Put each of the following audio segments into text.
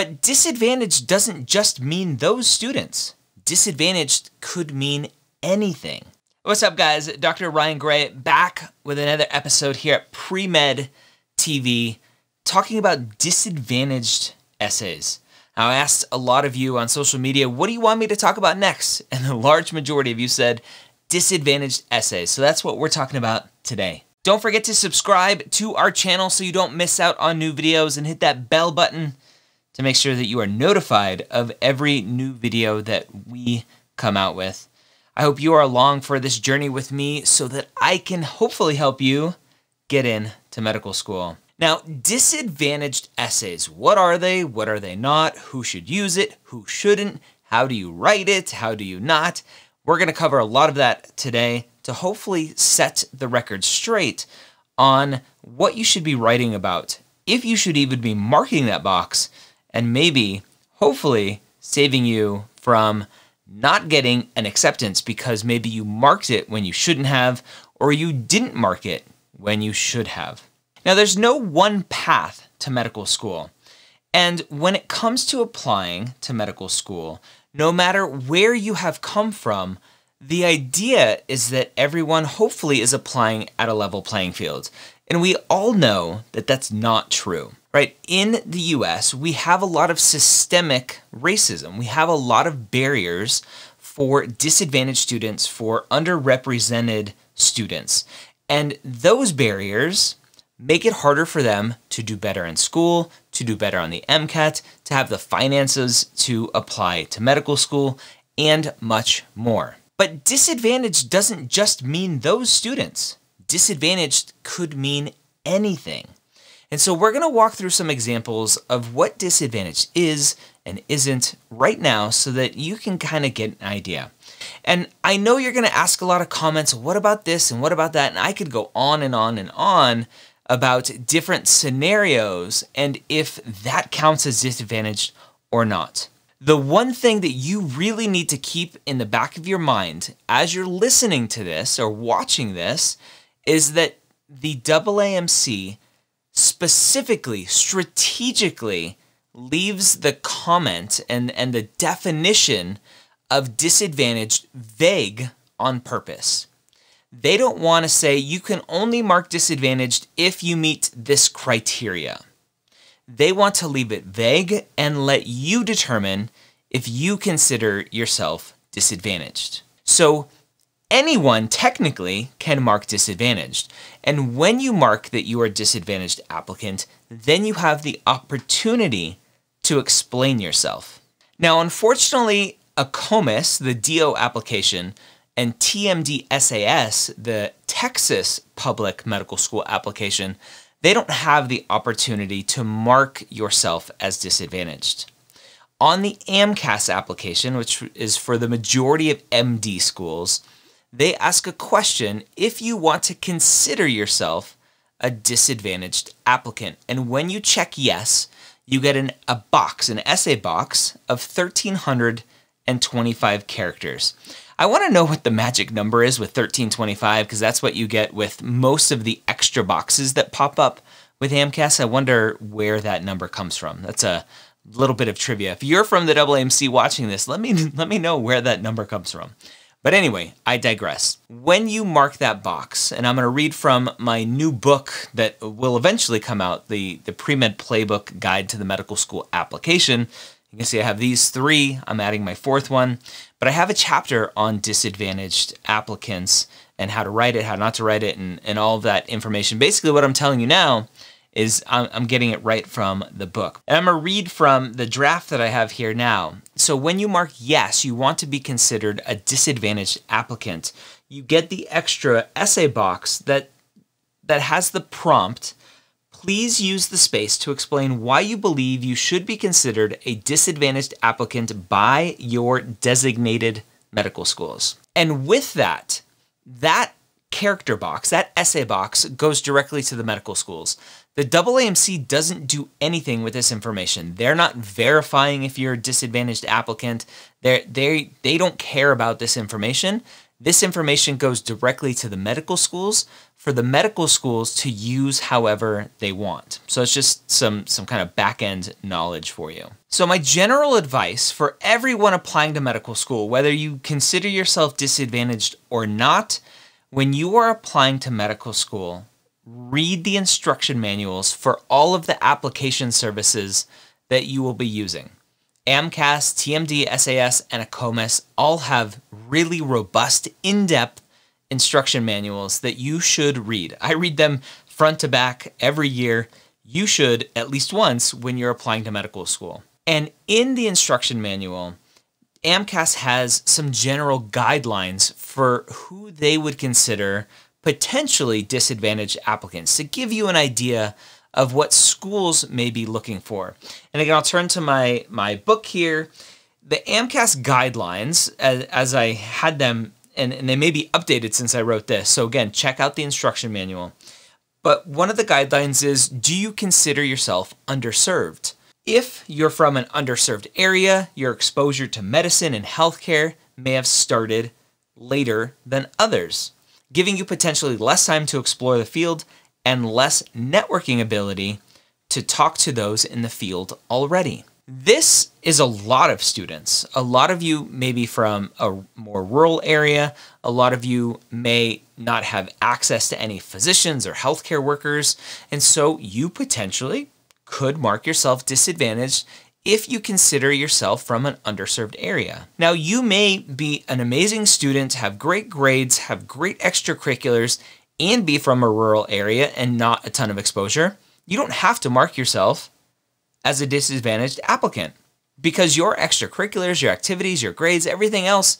But disadvantaged doesn't just mean those students. Disadvantaged could mean anything. What's up, guys? Dr. Ryan Gray back with another episode here at PreMed TV talking about disadvantaged essays. Now, I asked a lot of you on social media, what do you want me to talk about next? And the large majority of you said disadvantaged essays. So that's what we're talking about today. Don't forget to subscribe to our channel so you don't miss out on new videos and hit that bell button to make sure that you are notified of every new video that we come out with. I hope you are along for this journey with me so that I can hopefully help you get in to medical school. Now, disadvantaged essays. What are they? What are they not? Who should use it? Who shouldn't? How do you write it? How do you not? We're going to cover a lot of that today to hopefully set the record straight on what you should be writing about, if you should even be marking that box, and maybe, hopefully, saving you from not getting an acceptance because maybe you marked it when you shouldn't have, or you didn't mark it when you should have. Now, there's no one path to medical school. And when it comes to applying to medical school, no matter where you have come from, the idea is that everyone hopefully is applying at a level playing field. And we all know that that's not true, right? In the US, we have a lot of systemic racism. We have a lot of barriers for disadvantaged students, for underrepresented students. And those barriers make it harder for them to do better in school, to do better on the MCAT, to have the finances to apply to medical school, and much more. But disadvantage doesn't just mean those students disadvantaged could mean anything. And so we're going to walk through some examples of what disadvantage is and isn't right now so that you can kind of get an idea. And I know you're going to ask a lot of comments, what about this and what about that? And I could go on and on and on about different scenarios and if that counts as disadvantaged or not. The one thing that you really need to keep in the back of your mind as you're listening to this or watching this is that the AAMC specifically, strategically leaves the comment and, and the definition of disadvantaged vague on purpose. They don't want to say you can only mark disadvantaged if you meet this criteria. They want to leave it vague and let you determine if you consider yourself disadvantaged. So anyone technically can mark disadvantaged. And when you mark that you are a disadvantaged applicant, then you have the opportunity to explain yourself. Now, unfortunately, ACOMIS, the DO application, and TMDSAS the Texas Public Medical School application, they don't have the opportunity to mark yourself as disadvantaged. On the AMCAS application, which is for the majority of MD schools, they ask a question if you want to consider yourself a disadvantaged applicant. And when you check yes, you get an, a box, an essay box of 1,325 characters. I want to know what the magic number is with 1325 because that's what you get with most of the extra boxes that pop up with AMCAS. I wonder where that number comes from. That's a little bit of trivia. If you're from the AAMC watching this, let me let me know where that number comes from. But anyway, I digress. When you mark that box, and I'm going to read from my new book that will eventually come out, the, the Pre-Med Playbook Guide to the Medical School Application. You can see I have these three. I'm adding my fourth one. But I have a chapter on disadvantaged applicants and how to write it, how not to write it, and, and all of that information. Basically, what I'm telling you now is I'm, I'm getting it right from the book. And I'm gonna read from the draft that I have here now. So when you mark yes, you want to be considered a disadvantaged applicant. You get the extra essay box that that has the prompt please use the space to explain why you believe you should be considered a disadvantaged applicant by your designated medical schools. And with that, that character box, that essay box, goes directly to the medical schools. The AAMC doesn't do anything with this information. They're not verifying if you're a disadvantaged applicant. They're, they they don't care about this information. This information goes directly to the medical schools for the medical schools to use however they want. So it's just some, some kind of back end knowledge for you. So, my general advice for everyone applying to medical school, whether you consider yourself disadvantaged or not, when you are applying to medical school, read the instruction manuals for all of the application services that you will be using. AMCAS, TMD, SAS, and ACOMAS all have really robust, in depth instruction manuals that you should read. I read them front to back every year. You should at least once when you're applying to medical school. And in the instruction manual, AMCAS has some general guidelines for who they would consider potentially disadvantaged applicants to give you an idea of what schools may be looking for. And again, I'll turn to my, my book here. The AMCAS guidelines, as, as I had them, and, and they may be updated since I wrote this. So again, check out the instruction manual. But one of the guidelines is, do you consider yourself underserved? If you're from an underserved area, your exposure to medicine and healthcare may have started later than others giving you potentially less time to explore the field and less networking ability to talk to those in the field already. This is a lot of students. A lot of you may be from a more rural area. A lot of you may not have access to any physicians or healthcare workers. And so you potentially could mark yourself disadvantaged if you consider yourself from an underserved area. Now, you may be an amazing student, have great grades, have great extracurriculars, and be from a rural area and not a ton of exposure. You don't have to mark yourself as a disadvantaged applicant because your extracurriculars, your activities, your grades, everything else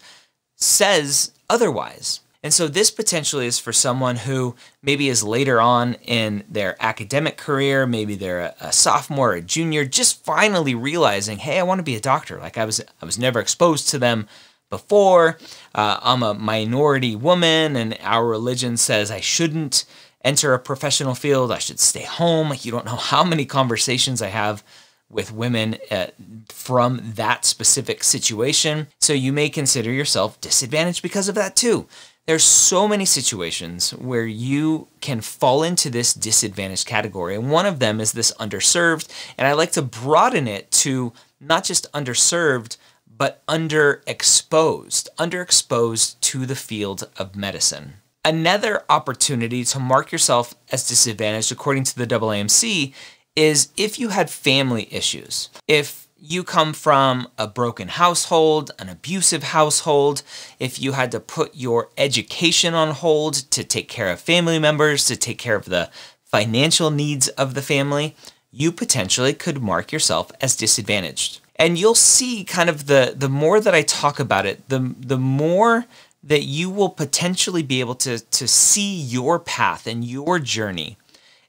says otherwise. And so this potentially is for someone who maybe is later on in their academic career, maybe they're a, sophomore or a junior, just finally realizing, hey, I want to be a doctor. Like I was, I was never exposed to them before. Uh, I'm a minority woman, and our religion says I shouldn't enter a professional field. I should stay home. you don't know how many conversations I have with women uh, from that specific situation. So you may consider yourself disadvantaged because of that too. There's so many situations where you can fall into this disadvantaged category, and one of them is this underserved, and I like to broaden it to not just underserved, but underexposed, underexposed to the field of medicine. Another opportunity to mark yourself as disadvantaged according to the AAMC is if you had family issues. If you come from a broken household, an abusive household, if you had to put your education on hold to take care of family members, to take care of the financial needs of the family, you potentially could mark yourself as disadvantaged. And you'll see kind of the the more that I talk about it, the the more that you will potentially be able to to see your path and your journey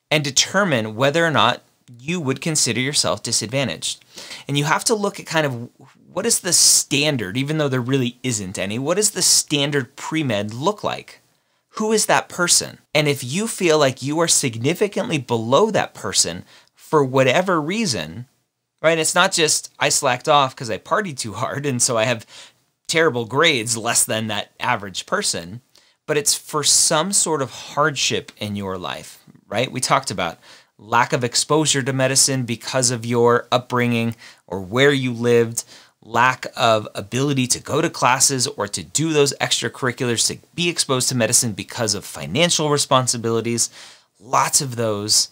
and determine whether or not you would consider yourself disadvantaged. And you have to look at kind of what is the standard, even though there really isn't any, what does the standard pre med look like? Who is that person? And if you feel like you are significantly below that person for whatever reason, right? It's not just I slacked off because I partied too hard and so I have terrible grades less than that average person, but it's for some sort of hardship in your life, right? We talked about lack of exposure to medicine because of your upbringing or where you lived, lack of ability to go to classes or to do those extracurriculars to be exposed to medicine because of financial responsibilities, lots of those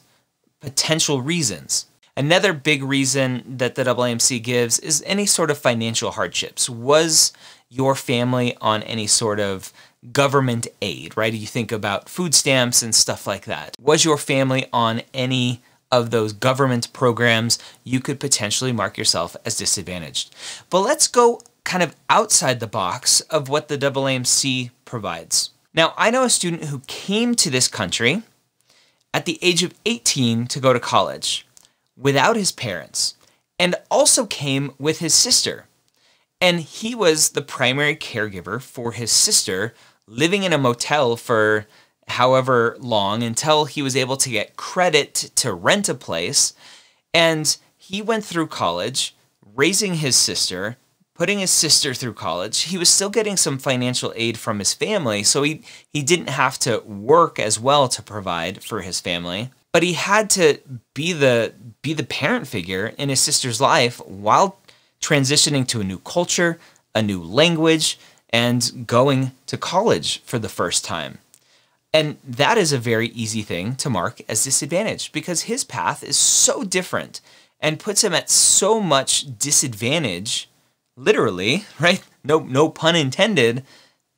potential reasons. Another big reason that the AAMC gives is any sort of financial hardships. Was your family on any sort of government aid, right? You think about food stamps and stuff like that. Was your family on any of those government programs? You could potentially mark yourself as disadvantaged. But let's go kind of outside the box of what the AAMC provides. Now, I know a student who came to this country at the age of 18 to go to college without his parents and also came with his sister. And he was the primary caregiver for his sister living in a motel for however long until he was able to get credit to rent a place. And he went through college, raising his sister, putting his sister through college. He was still getting some financial aid from his family, so he, he didn't have to work as well to provide for his family. But he had to be the be the parent figure in his sister's life while transitioning to a new culture, a new language, and going to college for the first time. And that is a very easy thing to mark as disadvantage because his path is so different and puts him at so much disadvantage, literally, right? No, no pun intended,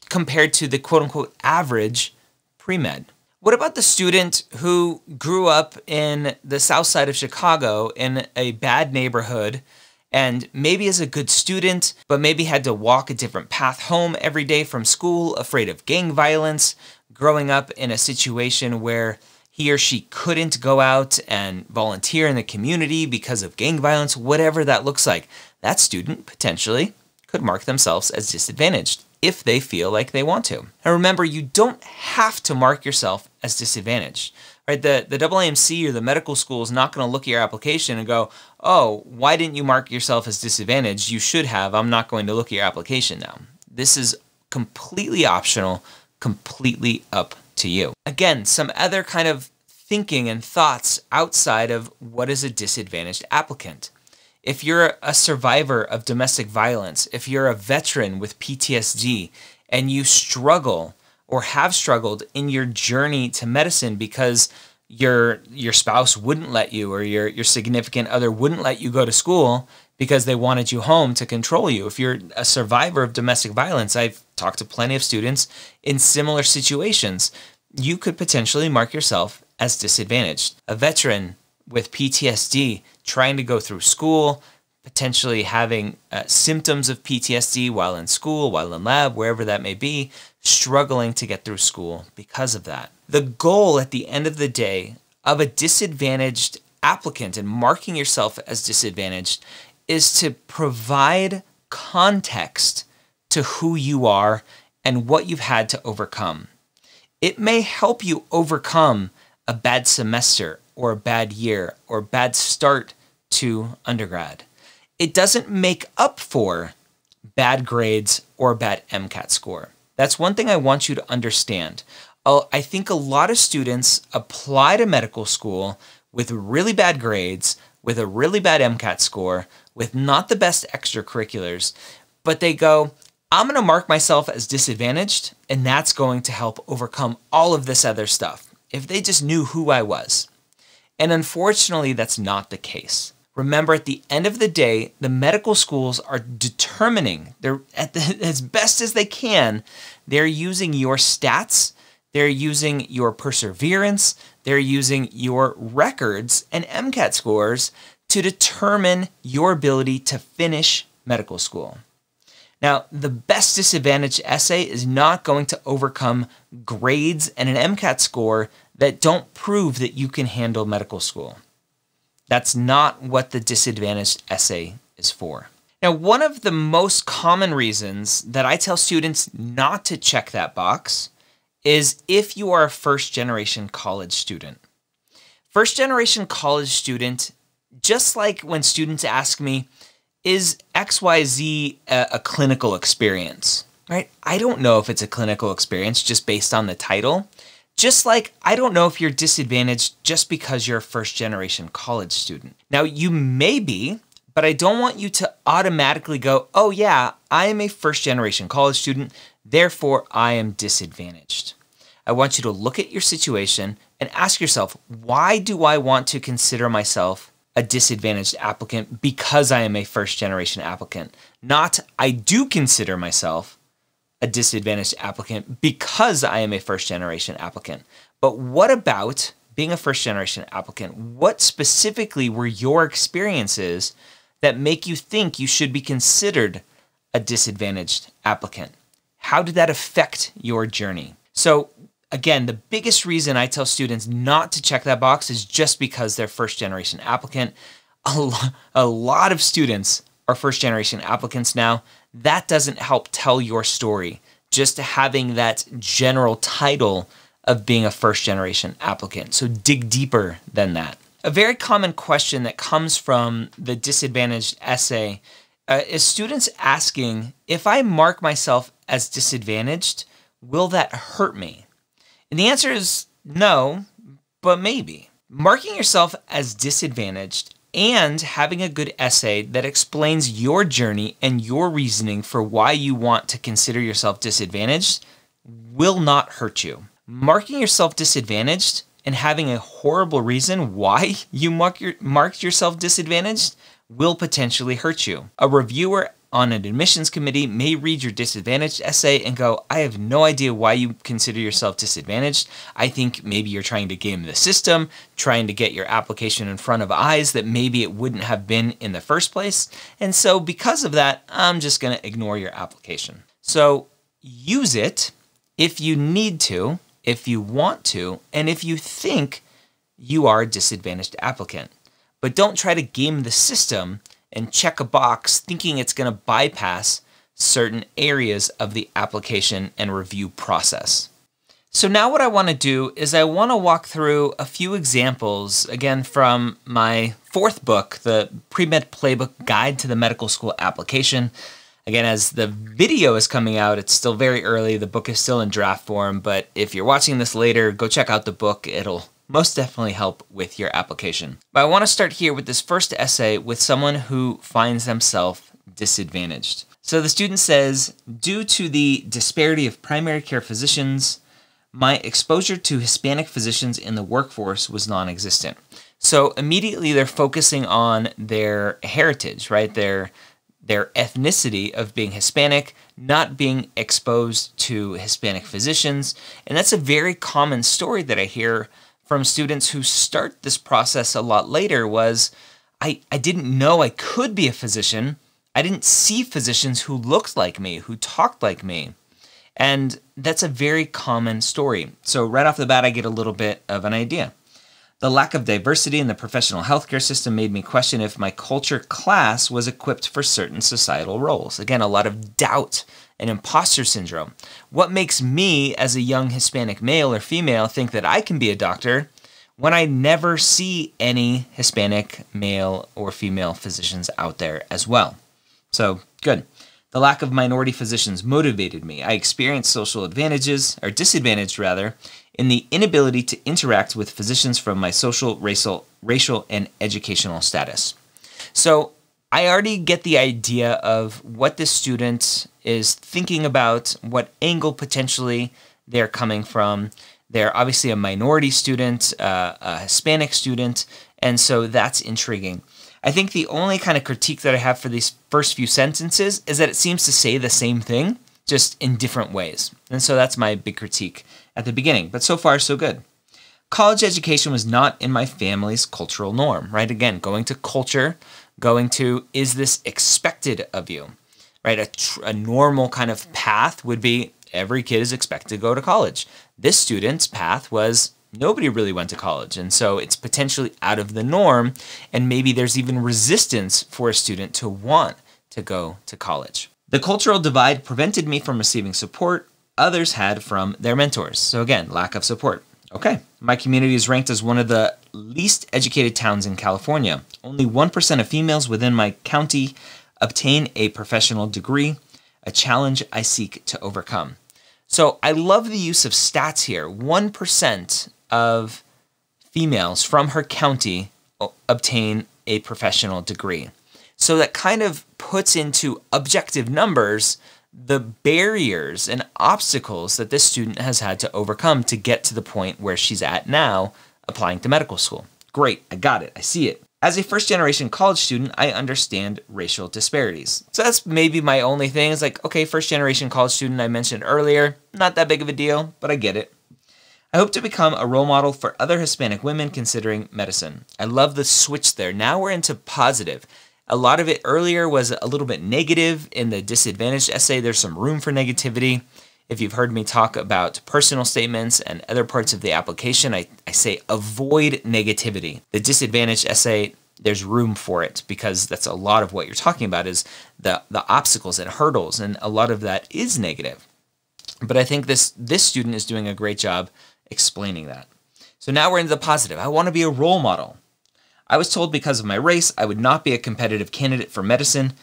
compared to the quote unquote average pre med. What about the student who grew up in the south side of Chicago in a bad neighborhood and maybe is a good student, but maybe had to walk a different path home every day from school, afraid of gang violence, growing up in a situation where he or she couldn't go out and volunteer in the community because of gang violence, whatever that looks like. That student potentially could mark themselves as disadvantaged if they feel like they want to. And remember, you don't have to mark yourself as disadvantaged right? The the AAMC or the medical school is not going to look at your application and go, "Oh, why didn't you mark yourself as disadvantaged? You should have. I'm not going to look at your application now." This is completely optional, completely up to you. Again, some other kind of thinking and thoughts outside of what is a disadvantaged applicant. If you're a survivor of domestic violence, if you're a veteran with PTSD and you struggle or have struggled in your journey to medicine because your your spouse wouldn't let you or your your significant other wouldn't let you go to school because they wanted you home to control you. If you're a survivor of domestic violence, I've talked to plenty of students in similar situations. You could potentially mark yourself as disadvantaged. A veteran with PTSD trying to go through school, potentially having uh, symptoms of PTSD while in school, while in lab, wherever that may be, struggling to get through school because of that. The goal at the end of the day of a disadvantaged applicant and marking yourself as disadvantaged is to provide context to who you are and what you've had to overcome. It may help you overcome a bad semester or a bad year or bad start to undergrad it doesn't make up for bad grades or bad MCAT score. That's one thing I want you to understand. Uh, I think a lot of students apply to medical school with really bad grades, with a really bad MCAT score, with not the best extracurriculars, but they go, I'm going to mark myself as disadvantaged, and that's going to help overcome all of this other stuff. If they just knew who I was. And unfortunately, that's not the case. Remember, at the end of the day, the medical schools are determining, they're at the, as best as they can, they're using your stats, they're using your perseverance, they're using your records and MCAT scores to determine your ability to finish medical school. Now, the best disadvantage essay is not going to overcome grades and an MCAT score that don't prove that you can handle medical school. That's not what the disadvantaged essay is for. Now, one of the most common reasons that I tell students not to check that box is if you are a first generation college student. First generation college student, just like when students ask me, is XYZ a, a clinical experience? Right? I don't know if it's a clinical experience just based on the title. Just like I don't know if you're disadvantaged just because you're a first generation college student. Now, you may be, but I don't want you to automatically go, oh, yeah, I am a first generation college student, therefore I am disadvantaged. I want you to look at your situation and ask yourself, why do I want to consider myself a disadvantaged applicant because I am a first generation applicant? Not, I do consider myself a disadvantaged applicant because I am a first generation applicant. But what about being a first generation applicant? What specifically were your experiences that make you think you should be considered a disadvantaged applicant? How did that affect your journey? So, again, the biggest reason I tell students not to check that box is just because they're first generation applicant. A, lo a lot of students are first generation applicants now that doesn't help tell your story. Just having that general title of being a first generation applicant. So dig deeper than that. A very common question that comes from the disadvantaged essay uh, is students asking if I mark myself as disadvantaged, will that hurt me? And the answer is no, but maybe. Marking yourself as disadvantaged and having a good essay that explains your journey and your reasoning for why you want to consider yourself disadvantaged will not hurt you. Marking yourself disadvantaged and having a horrible reason why you mark your, marked yourself disadvantaged will potentially hurt you. A reviewer on an admissions committee may read your disadvantaged essay and go, I have no idea why you consider yourself disadvantaged. I think maybe you're trying to game the system, trying to get your application in front of eyes that maybe it wouldn't have been in the first place. And so, because of that, I'm just going to ignore your application. So, use it if you need to, if you want to, and if you think you are a disadvantaged applicant. But don't try to game the system and check a box thinking it's going to bypass certain areas of the application and review process. So now what I want to do is I want to walk through a few examples, again from my fourth book, the Pre-Med Playbook Guide to the Medical School Application. Again, as the video is coming out, it's still very early. The book is still in draft form, but if you're watching this later, go check out the book. It'll most definitely help with your application. But I want to start here with this first essay with someone who finds themselves disadvantaged. So the student says, due to the disparity of primary care physicians, my exposure to Hispanic physicians in the workforce was non existent. So immediately they're focusing on their heritage, right? Their their ethnicity of being Hispanic, not being exposed to Hispanic physicians. And that's a very common story that I hear from students who start this process a lot later was I, I didn't know I could be a physician. I didn't see physicians who looked like me, who talked like me. And that's a very common story. So, right off the bat, I get a little bit of an idea. The lack of diversity in the professional healthcare system made me question if my culture class was equipped for certain societal roles. Again, a lot of doubt and imposter syndrome. What makes me, as a young Hispanic male or female, think that I can be a doctor when I never see any Hispanic male or female physicians out there as well? So, good. The lack of minority physicians motivated me. I experienced social advantages, or disadvantage rather, in the inability to interact with physicians from my social, racial, racial, and educational status. So I already get the idea of what the student is thinking about, what angle potentially they're coming from. They're obviously a minority student, uh, a Hispanic student, and so that's intriguing. I think the only kind of critique that I have for these first few sentences is that it seems to say the same thing, just in different ways. And so that's my big critique at the beginning, but so far, so good. College education was not in my family's cultural norm, right? Again, going to culture going to is this expected of you? Right? A, a normal kind of path would be every kid is expected to go to college. This student's path was nobody really went to college. And so it's potentially out of the norm. And maybe there's even resistance for a student to want to go to college. The cultural divide prevented me from receiving support others had from their mentors. So, again, lack of support. Okay. My community is ranked as one of the least educated towns in California. Only 1% of females within my county obtain a professional degree, a challenge I seek to overcome. So I love the use of stats here. 1% of females from her county obtain a professional degree. So that kind of puts into objective numbers the barriers and obstacles that this student has had to overcome to get to the point where she's at now applying to medical school. Great, I got it, I see it. As a first generation college student, I understand racial disparities. So that's maybe my only thing is like, okay, first generation college student I mentioned earlier, not that big of a deal, but I get it. I hope to become a role model for other Hispanic women considering medicine. I love the switch there. Now we're into positive. A lot of it earlier was a little bit negative in the disadvantaged essay. There's some room for negativity. If you've heard me talk about personal statements and other parts of the application, I, I say avoid negativity. The disadvantaged essay, there's room for it because that's a lot of what you're talking about is the, the obstacles and hurdles, and a lot of that is negative. But I think this this student is doing a great job explaining that. So now we're into the positive. I want to be a role model. I was told because of my race, I would not be a competitive candidate for medicine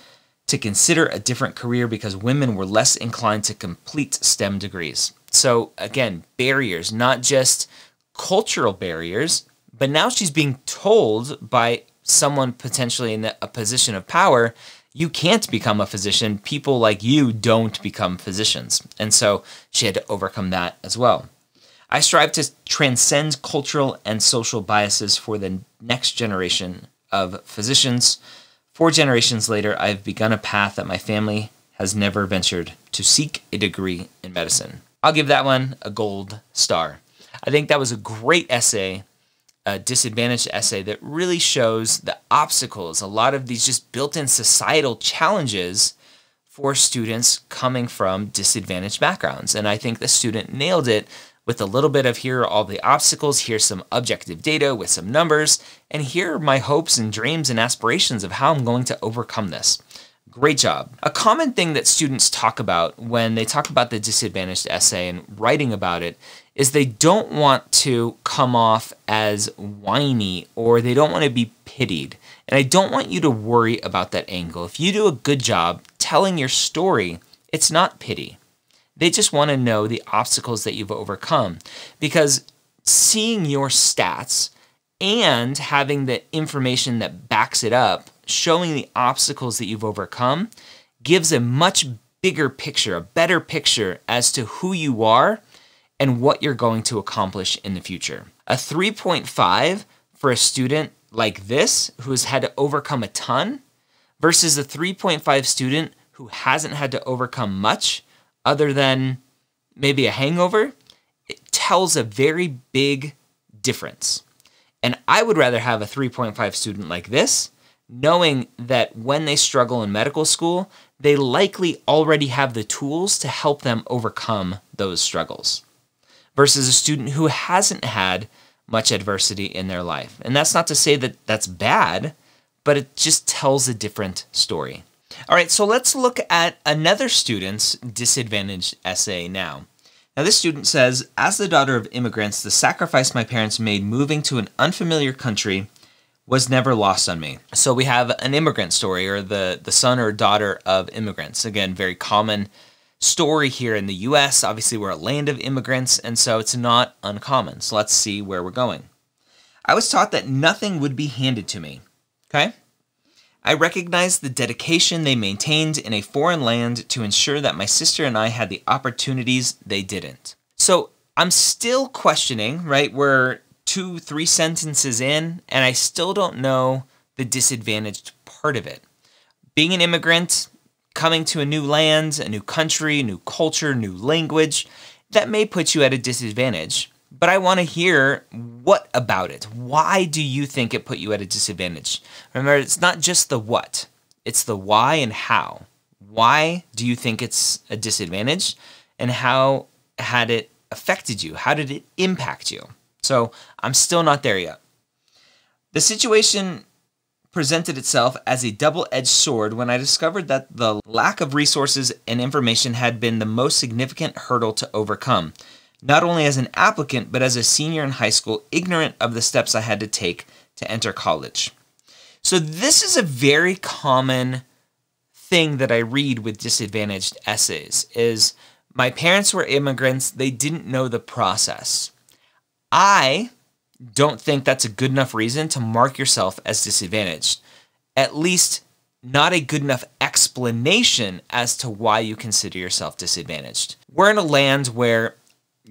to consider a different career because women were less inclined to complete STEM degrees. So, again, barriers, not just cultural barriers, but now she's being told by someone potentially in a position of power you can't become a physician. People like you don't become physicians. And so she had to overcome that as well. I strive to transcend cultural and social biases for the next generation of physicians. Four generations later, I've begun a path that my family has never ventured to seek a degree in medicine. I'll give that one a gold star. I think that was a great essay, a disadvantaged essay that really shows the obstacles, a lot of these just built in societal challenges for students coming from disadvantaged backgrounds. And I think the student nailed it with a little bit of here are all the obstacles, here's some objective data with some numbers, and here are my hopes and dreams and aspirations of how I'm going to overcome this. Great job. A common thing that students talk about when they talk about the disadvantaged essay and writing about it is they don't want to come off as whiny or they don't want to be pitied. And I don't want you to worry about that angle. If you do a good job telling your story, it's not pity. They just want to know the obstacles that you've overcome because seeing your stats and having the information that backs it up, showing the obstacles that you've overcome, gives a much bigger picture, a better picture as to who you are and what you're going to accomplish in the future. A 3.5 for a student like this who has had to overcome a ton versus a 3.5 student who hasn't had to overcome much other than maybe a hangover, it tells a very big difference. And I would rather have a 3.5 student like this, knowing that when they struggle in medical school, they likely already have the tools to help them overcome those struggles, versus a student who hasn't had much adversity in their life. And that's not to say that that's bad, but it just tells a different story. All right, so let's look at another student's disadvantaged essay now. Now, this student says, As the daughter of immigrants, the sacrifice my parents made moving to an unfamiliar country was never lost on me. So we have an immigrant story, or the, the son or daughter of immigrants. Again, very common story here in the US. Obviously, we're a land of immigrants, and so it's not uncommon. So let's see where we're going. I was taught that nothing would be handed to me. Okay? I recognized the dedication they maintained in a foreign land to ensure that my sister and I had the opportunities they didn't. So I'm still questioning, right? We're two, three sentences in, and I still don't know the disadvantaged part of it. Being an immigrant, coming to a new land, a new country, new culture, new language, that may put you at a disadvantage but I want to hear what about it. Why do you think it put you at a disadvantage? Remember, it's not just the what, it's the why and how. Why do you think it's a disadvantage? And how had it affected you? How did it impact you? So I'm still not there yet. The situation presented itself as a double edged sword when I discovered that the lack of resources and information had been the most significant hurdle to overcome not only as an applicant, but as a senior in high school, ignorant of the steps I had to take to enter college. So, this is a very common thing that I read with disadvantaged essays is my parents were immigrants, they didn't know the process. I don't think that's a good enough reason to mark yourself as disadvantaged. At least not a good enough explanation as to why you consider yourself disadvantaged. We're in a land where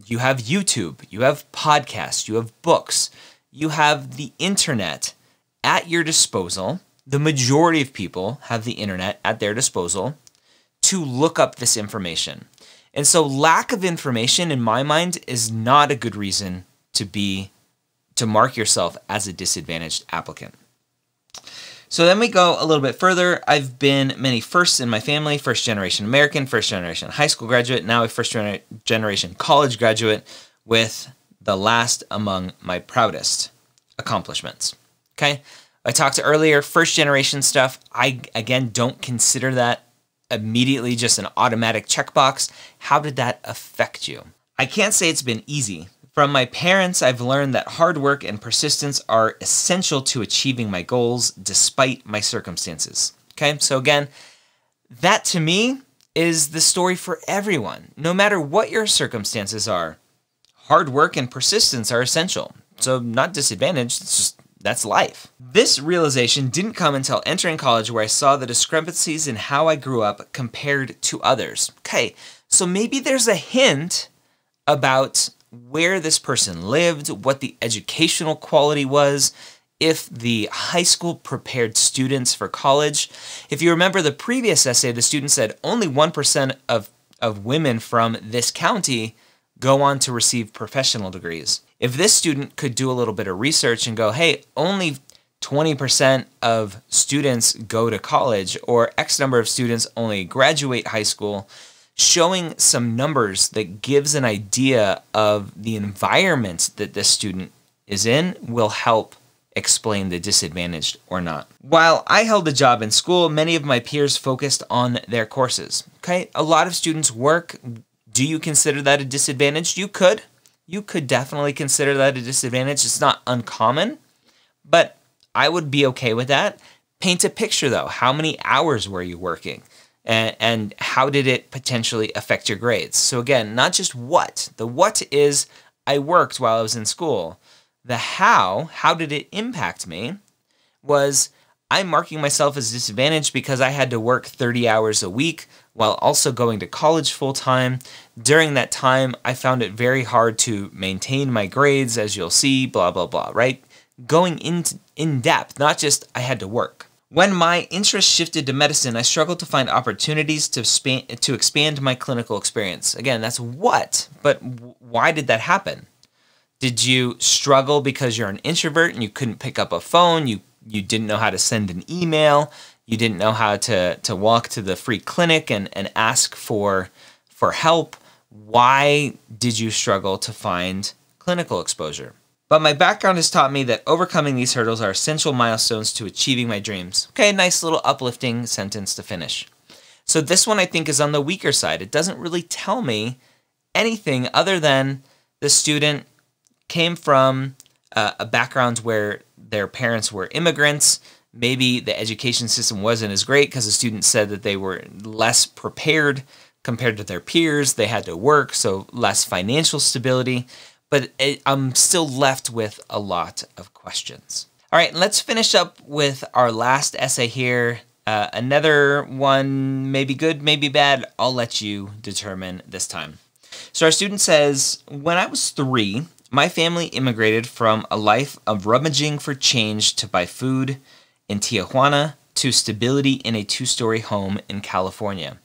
you have YouTube, you have podcasts, you have books, you have the internet at your disposal. The majority of people have the internet at their disposal to look up this information. And so, lack of information, in my mind, is not a good reason to be to mark yourself as a disadvantaged applicant. So then we go a little bit further. I've been many firsts in my family first generation American, first generation high school graduate, now a first gener- generation college graduate, with the last among my proudest accomplishments. Okay. I talked earlier, first generation stuff. I, again, don't consider that immediately just an automatic checkbox. How did that affect you? I can't say it's been easy from my parents, I've learned that hard work and persistence are essential to achieving my goals despite my circumstances. Okay, so again, that to me is the story for everyone, no matter what your circumstances are. Hard work and persistence are essential. So, not disadvantaged, it's just that's life. This realization didn't come until entering college where I saw the discrepancies in how I grew up compared to others. Okay, so maybe there's a hint about where this person lived, what the educational quality was, if the high school prepared students for college. If you remember the previous essay, the student said only 1% of, of women from this county go on to receive professional degrees. If this student could do a little bit of research and go, hey, only 20% of students go to college, or X number of students only graduate high school, showing some numbers that gives an idea of the environment that the student is in will help explain the disadvantaged or not. While I held a job in school, many of my peers focused on their courses. Okay, a lot of students work. Do you consider that a disadvantage? You could. You could definitely consider that a disadvantage. It's not uncommon, but I would be okay with that. Paint a picture though. How many hours were you working? and, and how did it potentially affect your grades? So again, not just what. The what is I worked while I was in school. The how, how did it impact me, was I'm marking myself as disadvantaged because I had to work 30 hours a week while also going to college full time. During that time, I found it very hard to maintain my grades, as you'll see, blah, blah, blah, right? Going in, in depth, not just I had to work. When my interest shifted to medicine, I struggled to find opportunities to expand, to expand my clinical experience. Again, that's what, but why did that happen? Did you struggle because you're an introvert and you couldn't pick up a phone? You you didn't know how to send an email. You didn't know how to to walk to the free clinic and and ask for for help. Why did you struggle to find clinical exposure? But my background has taught me that overcoming these hurdles are essential milestones to achieving my dreams. Okay, nice little uplifting sentence to finish. So this one I think is on the weaker side. It doesn't really tell me anything other than the student came from uh, a background where their parents were immigrants. Maybe the education system wasn't as great because the student said that they were less prepared compared to their peers. They had to work, so less financial stability but it, I'm still left with a lot of questions. All right, let's finish up with our last essay here. Uh, another one, maybe good, maybe bad. I'll let you determine this time. So our student says, when I was three, my family immigrated from a life of rummaging for change to buy food in Tijuana to stability in a two-story home in California.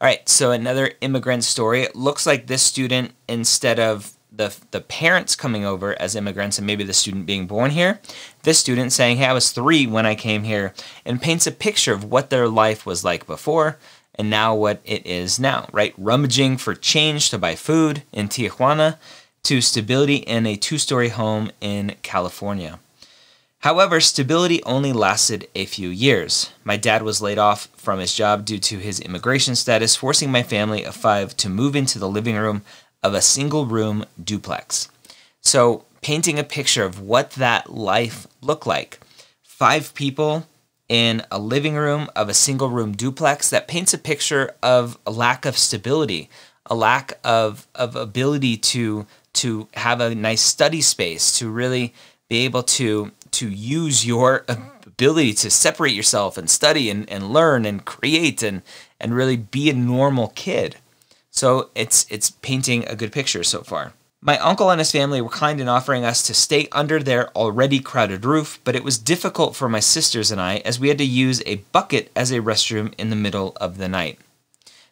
All right, so another immigrant story. It looks like this student, instead of the, the parents coming over as immigrants and maybe the student being born here, this student saying, Hey, I was three when I came here, and paints a picture of what their life was like before and now what it is now, right? Rummaging for change to buy food in Tijuana to stability in a two story home in California. However, stability only lasted a few years. My dad was laid off from his job due to his immigration status, forcing my family of five to move into the living room of a single room duplex. So, painting a picture of what that life looked like. Five people in a living room of a single room duplex that paints a picture of a lack of stability, a lack of, of ability to to have a nice study space, to really be able to to use your ability to separate yourself and study and, and learn and create and and really be a normal kid. So it's it's painting a good picture so far. My uncle and his family were kind in offering us to stay under their already crowded roof, but it was difficult for my sisters and I as we had to use a bucket as a restroom in the middle of the night.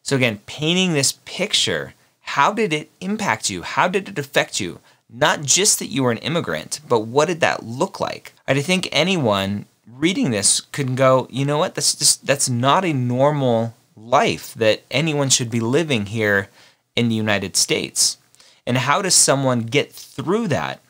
So again, painting this picture, how did it impact you? How did it affect you? Not just that you were an immigrant, but what did that look like? I think anyone reading this could go, you know what, that's just that's not a normal life that anyone should be living here in the United States. And how does someone get through that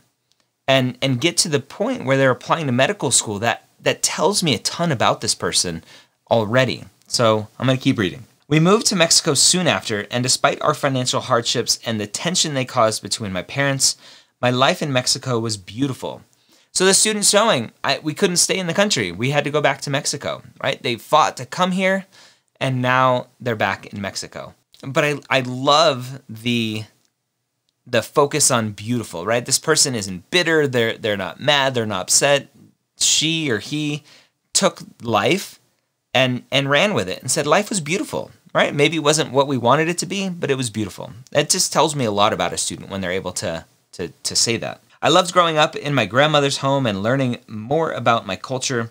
and and get to the point where they're applying to medical school? That that tells me a ton about this person already. So I'm gonna keep reading. We moved to Mexico soon after, and despite our financial hardships and the tension they caused between my parents, my life in Mexico was beautiful. So the students knowing I, we couldn't stay in the country, we had to go back to Mexico, right? They fought to come here, and now they're back in Mexico. But I, I love the the focus on beautiful, right? This person isn't bitter, they're they're not mad, they're not upset. She or he took life and and ran with it and said life was beautiful, right? Maybe it wasn't what we wanted it to be, but it was beautiful. That just tells me a lot about a student when they're able to to to say that. I loved growing up in my grandmother's home and learning more about my culture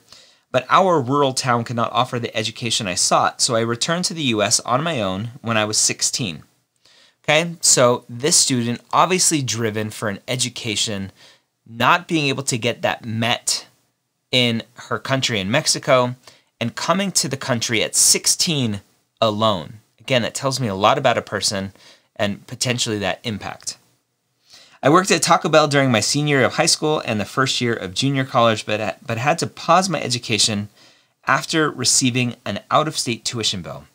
but our rural town could not offer the education I sought, so I returned to the US on my own when I was 16. Okay, so this student, obviously driven for an education, not being able to get that met in her country in Mexico, and coming to the country at 16 alone. Again, that tells me a lot about a person and potentially that impact. I worked at Taco Bell during my senior year of high school and the first year of junior college, but, but had to pause my education after receiving an out of state tuition bill.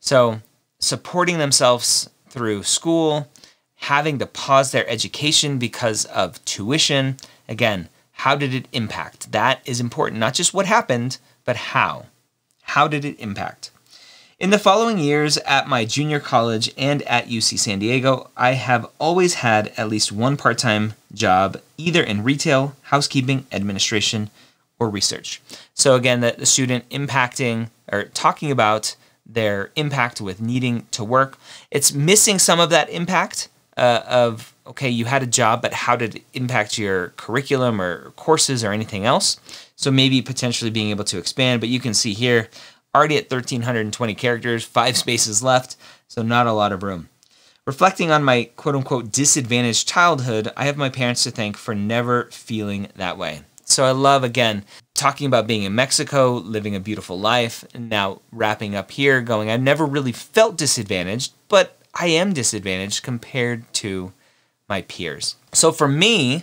So, supporting themselves through school, having to pause their education because of tuition. Again, how did it impact? That is important. Not just what happened, but how. How did it impact? In the following years at my junior college and at UC San Diego, I have always had at least one part time job, either in retail, housekeeping, administration, or research. So, again, the, the student impacting or talking about their impact with needing to work. It's missing some of that impact uh, of, okay, you had a job, but how did it impact your curriculum or courses or anything else? So, maybe potentially being able to expand, but you can see here already at 1,320 characters, five spaces left, so not a lot of room. Reflecting on my quote unquote disadvantaged childhood, I have my parents to thank for never feeling that way. So I love, again, talking about being in Mexico, living a beautiful life, and now wrapping up here, going, I've never really felt disadvantaged, but I am disadvantaged compared to my peers. So for me,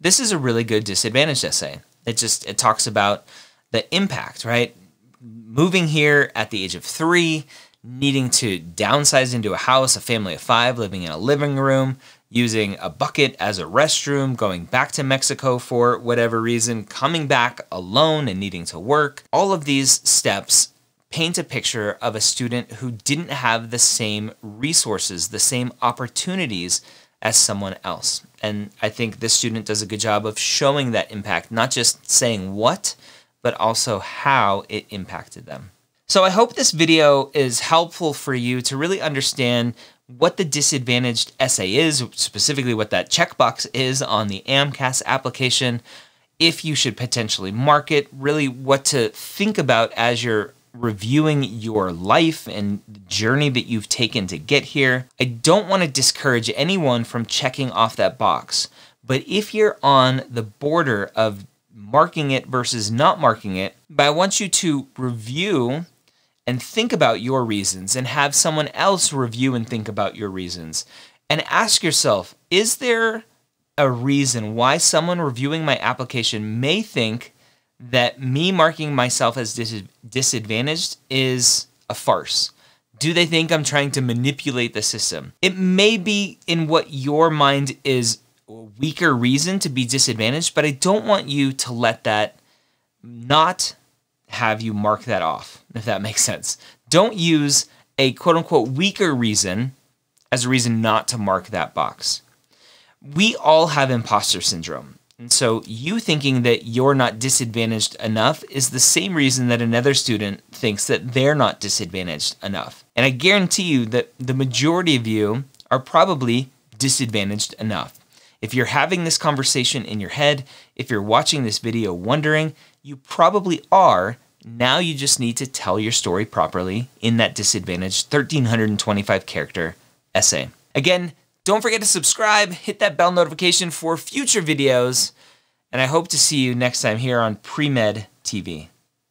this is a really good disadvantaged essay. It just it talks about the impact, right? moving here at the age of three, needing to downsize into a house, a family of five living in a living room, using a bucket as a restroom, going back to Mexico for whatever reason, coming back alone and needing to work. All of these steps paint a picture of a student who didn't have the same resources, the same opportunities as someone else. And I think this student does a good job of showing that impact, not just saying what, but also how it impacted them. So I hope this video is helpful for you to really understand what the disadvantaged essay is, specifically what that checkbox is on the AMCAS application, if you should potentially mark it, really what to think about as you're reviewing your life and the journey that you've taken to get here. I don't want to discourage anyone from checking off that box, but if you're on the border of marking it versus not marking it, but I want you to review and think about your reasons and have someone else review and think about your reasons. And ask yourself, is there a reason why someone reviewing my application may think that me marking myself as dis disadvantaged is a farce? Do they think I'm trying to manipulate the system? It may be in what your mind is weaker reason to be disadvantaged, but I don't want you to let that not have you mark that off, if that makes sense. Don't use a quote unquote weaker reason as a reason not to mark that box. We all have imposter syndrome. And so you thinking that you're not disadvantaged enough is the same reason that another student thinks that they're not disadvantaged enough. And I guarantee you that the majority of you are probably disadvantaged enough. If you're having this conversation in your head, if you're watching this video wondering, you probably are. Now you just need to tell your story properly in that disadvantaged 1325 character essay. Again, don't forget to subscribe, hit that bell notification for future videos, and I hope to see you next time here on PreMed TV.